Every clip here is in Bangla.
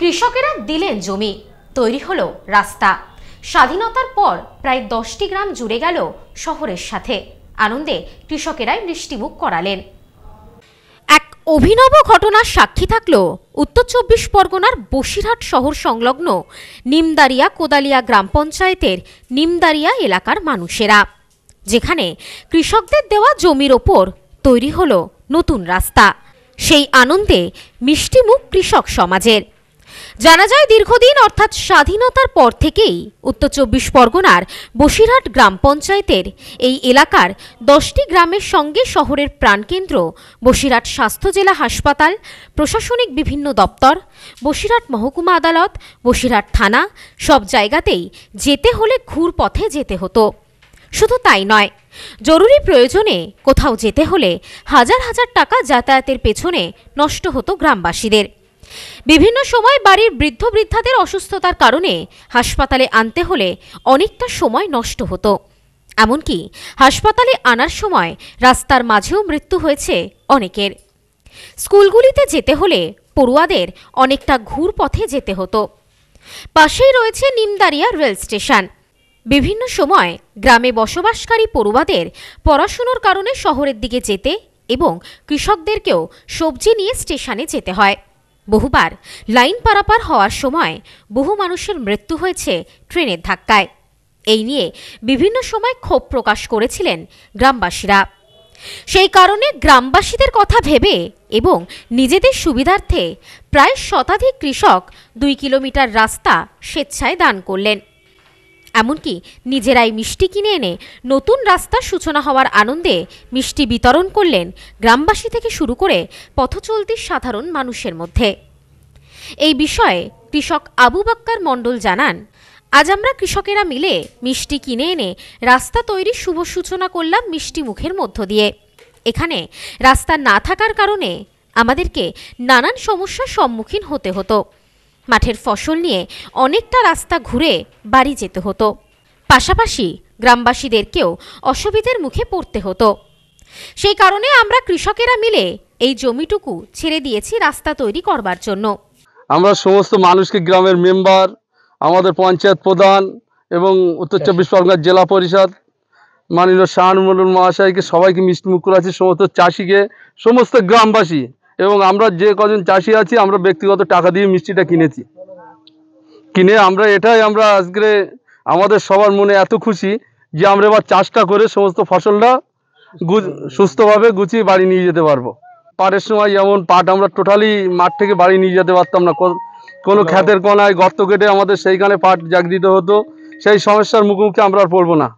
কৃষকেরা দিলেন জমি তৈরি হলো রাস্তা স্বাধীনতার পর প্রায় দশটি গ্রাম জুড়ে গেল শহরের সাথে আনন্দে কৃষকেরাই মিষ্টিমুখ করালেন এক অভিনব ঘটনার সাক্ষী থাকল উত্তর চব্বিশ পরগনার বসিরহাট শহর সংলগ্ন নিমদারিয়া কোদালিয়া গ্রাম পঞ্চায়েতের নিমদারিয়া এলাকার মানুষেরা যেখানে কৃষকদের দেওয়া জমির ওপর তৈরি হলো নতুন রাস্তা সেই আনন্দে মিষ্টিমুখ কৃষক সমাজের জানা যায় দীর্ঘদিন অর্থাৎ স্বাধীনতার পর থেকেই উত্তর চব্বিশ পরগনার বসিরহাট গ্রাম পঞ্চায়েতের এই এলাকার দশটি গ্রামের সঙ্গে শহরের প্রাণকেন্দ্র বসিরহাট স্বাস্থ্য জেলা হাসপাতাল প্রশাসনিক বিভিন্ন দপ্তর বসিরহাট মহকুমা আদালত বসিরহাট থানা সব জায়গাতেই যেতে হলে ঘুর পথে যেতে হতো শুধু তাই নয় জরুরি প্রয়োজনে কোথাও যেতে হলে হাজার হাজার টাকা যাতায়াতের পেছনে নষ্ট হতো গ্রামবাসীদের বিভিন্ন সময় বাড়ির বৃদ্ধ বৃদ্ধাদের অসুস্থতার কারণে হাসপাতালে আনতে হলে অনেকটা সময় নষ্ট হতো এমনকি হাসপাতালে আনার সময় রাস্তার মাঝেও মৃত্যু হয়েছে অনেকের স্কুলগুলিতে যেতে হলে পড়ুয়াদের অনেকটা ঘুর পথে যেতে হতো পাশেই রয়েছে নিমদারিয়া রেল স্টেশন বিভিন্ন সময় গ্রামে বসবাসকারী পড়ুয়াদের পড়াশুনোর কারণে শহরের দিকে যেতে এবং কৃষকদেরকেও সবজি নিয়ে স্টেশনে যেতে হয় বহুবার লাইন পারাপার হওয়ার সময় বহু মানুষের মৃত্যু হয়েছে ট্রেনের ধাক্কায় এই নিয়ে বিভিন্ন সময় ক্ষোভ প্রকাশ করেছিলেন গ্রামবাসীরা সেই কারণে গ্রামবাসীদের কথা ভেবে এবং নিজেদের সুবিধার্থে প্রায় শতাধিক কৃষক দুই কিলোমিটার রাস্তা স্বেচ্ছায় দান করলেন এমনকি নিজেরাই মিষ্টি কিনে এনে নতুন রাস্তার সূচনা হওয়ার আনন্দে মিষ্টি বিতরণ করলেন গ্রামবাসী থেকে শুরু করে পথচলতি সাধারণ মানুষের মধ্যে এই বিষয়ে কৃষক আবু বাক্কার মণ্ডল জানান আজ আমরা কৃষকেরা মিলে মিষ্টি কিনে এনে রাস্তা তৈরির শুভ সূচনা করলাম মিষ্টি মুখের মধ্য দিয়ে এখানে রাস্তা না থাকার কারণে আমাদেরকে নানান সমস্যার সম্মুখীন হতে হতো মাঠের ফসল নিয়ে অনেকটা রাস্তা ঘুরে বাড়ি যেতে হতো পাশাপাশি গ্রামবাসীদেরকেও অসুবিধের মুখে পড়তে হতো সেই কারণে আমরা কৃষকেরা মিলে এই জমিটুকু ছেড়ে দিয়েছি রাস্তা তৈরি করবার জন্য আমরা সমস্ত মানুষকে গ্রামের মেম্বার আমাদের পঞ্চায়েত প্রধান এবং উত্তর আচ্ছা। চব্বিশ পরগনার জেলা পরিষদ মাননীয় শাহানুমুল মহাশয়কে সবাইকে মিষ্টিমুখ করেছি সমস্ত চাষিকে সমস্ত গ্রামবাসী এবং আমরা যে কজন চাষি আছি আমরা ব্যক্তিগত টাকা দিয়ে মিষ্টিটা কিনেছি কিনে আমরা এটাই আমরা আজকে আমাদের সবার মনে এত খুশি যে আমরা এবার চাষটা করে সমস্ত ফসলটা সুস্থভাবে গুছিয়ে বাড়ি নিয়ে যেতে পারবো পাটের সময় যেমন পাট আমরা টোটালি মাঠ থেকে বাড়ি নিয়ে যেতে পারতাম না কোনো খ্যাতের কণায় গর্ত কেটে আমাদের সেইখানে পাট জাগ দিতে হতো সেই সমস্যার মুখোমুখি আমরা আর পড়বো না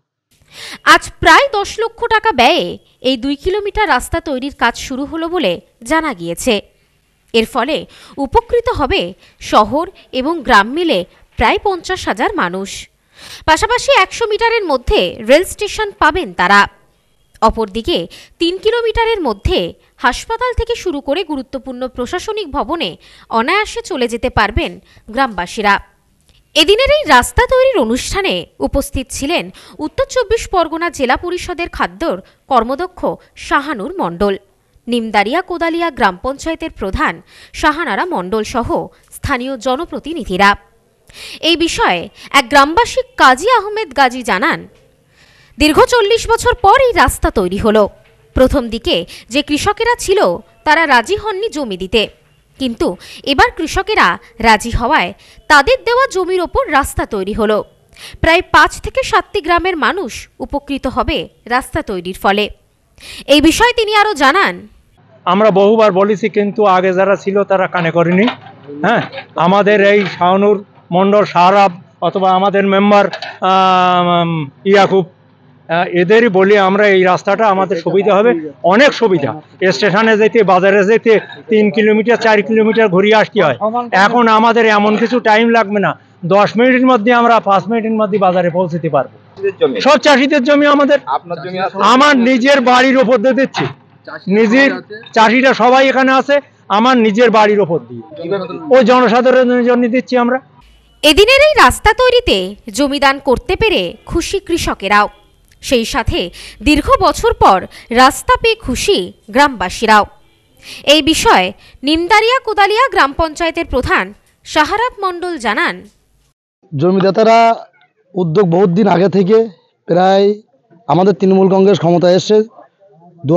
আজ প্রায় দশ লক্ষ টাকা ব্যয়ে এই দুই কিলোমিটার রাস্তা তৈরির কাজ শুরু হলো বলে জানা গিয়েছে এর ফলে উপকৃত হবে শহর এবং গ্রাম মিলে প্রায় পঞ্চাশ হাজার মানুষ পাশাপাশি একশো মিটারের মধ্যে রেল স্টেশন পাবেন তারা অপরদিকে তিন কিলোমিটারের মধ্যে হাসপাতাল থেকে শুরু করে গুরুত্বপূর্ণ প্রশাসনিক ভবনে অনায়াসে চলে যেতে পারবেন গ্রামবাসীরা এদিনের এই রাস্তা তৈরির অনুষ্ঠানে উপস্থিত ছিলেন উত্তর চব্বিশ পরগনা জেলা পরিষদের খাদ্যর কর্মদক্ষ শাহানুর মণ্ডল নিমদারিয়া কোদালিয়া গ্রাম পঞ্চায়েতের প্রধান শাহানারা মণ্ডল সহ স্থানীয় জনপ্রতিনিধিরা এই বিষয়ে এক গ্রামবাসী কাজী আহমেদ গাজী জানান দীর্ঘ চল্লিশ বছর পর এই রাস্তা তৈরি হল প্রথম দিকে যে কৃষকেরা ছিল তারা রাজি হননি জমি দিতে কিন্তু এবার কৃষকেরা রাজি হওয়ায় তাদের দেওয়া জমির ওপর রাস্তা তৈরি হলো প্রায় পাঁচ থেকে সাতটি গ্রামের মানুষ উপকৃত হবে রাস্তা তৈরির ফলে এই বিষয়ে তিনি আরও জানান আমরা বহুবার বলেছি কিন্তু আগে যারা ছিল তারা কানে করেনি হ্যাঁ আমাদের এই শাহনুর মণ্ডল সাহারাব অথবা আমাদের মেম্বার ইয়াকুব এদেরই বলি আমরা এই রাস্তাটা আমাদের সুবিধা হবে অনেক সুবিধা স্টেশনে যেতে বাজারে যেতে তিন কিলোমিটার চার কিলোমিটার ঘুরিয়ে আসতে হয় এখন আমাদের এমন কিছু টাইম লাগবে না দশ মিনিটের মধ্যে আমরা পাঁচ মিনিটের মধ্যে বাজারে পৌঁছতে পারবো সব চাষিদের জমি আমাদের আমার নিজের বাড়ির ওপর দিয়ে দিচ্ছি নিজের চাষিরা সবাই এখানে আছে আমার নিজের বাড়ির ওপর দিয়ে ও জনসাধারণের জন্য দিচ্ছি আমরা এদিনের এই রাস্তা তৈরিতে জমিদান করতে পেরে খুশি কৃষকেরাও সেই সাথে দীর্ঘ বছর পর রাস্তা পেয়ে খুশি গ্রামবাসীরাও এই বিষয়ে নিমদারিয়া কোদালিয়া গ্রাম পঞ্চায়েতের প্রধান সাহারাব মণ্ডল জানান জমিদাতারা উদ্যোগ বহুত দিন আগে থেকে প্রায় আমাদের তৃণমূল কংগ্রেস ক্ষমতা এসে দু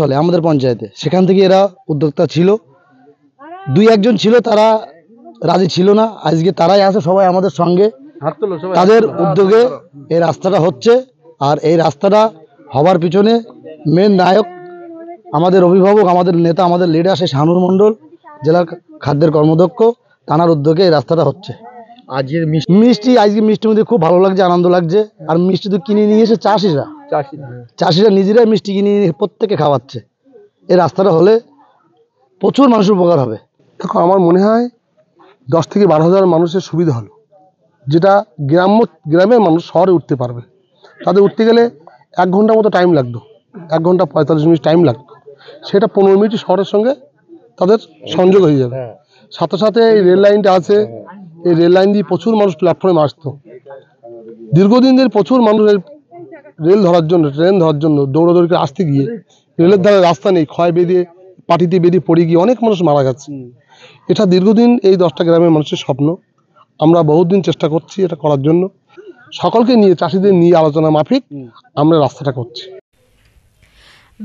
সালে আমাদের পঞ্চায়েতে সেখান থেকে এরা উদ্যোক্তা ছিল দুই একজন ছিল তারা রাজি ছিল না আজকে তারাই আছে সবাই আমাদের সঙ্গে তাদের উদ্যোগে এই রাস্তাটা হচ্ছে আর এই রাস্তাটা হবার পিছনে মেন নায়ক আমাদের অভিভাবক আমাদের নেতা আমাদের লিডার সেই শাহানুর মণ্ডল জেলার খাদ্যের কর্মদক্ষ তানার উদ্যোগে এই রাস্তাটা হচ্ছে আজকের মিষ্টি আজকে মিষ্টির মধ্যে খুব ভালো লাগছে আনন্দ লাগছে আর মিষ্টি তো কিনে নিয়ে এসে চাষিরা চাষিরা নিজেরাই মিষ্টি কিনে নিয়ে প্রত্যেকে খাওয়াচ্ছে এই রাস্তাটা হলে প্রচুর মানুষের উপকার হবে দেখো আমার মনে হয় দশ থেকে বারো হাজার মানুষের সুবিধা হলো যেটা গ্রাম্য গ্রামের মানুষ শহরে উঠতে পারবে তাদের উঠতে গেলে এক ঘন্টা মতো টাইম লাগতো এক ঘন্টা পঁয়তাল্লিশ মিনিট টাইম লাগতো সেটা পনেরো মিনিট শহরের সঙ্গে তাদের সংযোগ হয়ে যাবে হ্যাঁ। সাথে সাথে এই রেল লাইনটা আছে এই রেল লাইন দিয়ে প্রচুর মানুষ প্ল্যাটফর্মে আসতো দীর্ঘদিন ধরে প্রচুর মানুষ রেল ধরার জন্য ট্রেন ধরার জন্য দৌড়াদৌড়ি আসতে গিয়ে রেলের ধারে রাস্তা নেই ক্ষয় বেঁধে পাটিতে বেঁধে পড়ে গিয়ে অনেক মানুষ মারা গেছে এটা দীর্ঘদিন এই দশটা গ্রামের মানুষের স্বপ্ন আমরা বহুদিন চেষ্টা করছি এটা করার জন্য সকলকে নিয়ে চাষিদের নিয়ে আলোচনা মাফিক আমরা রাস্তাটা করছি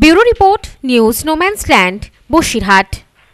bureau report news no man's land Basirhat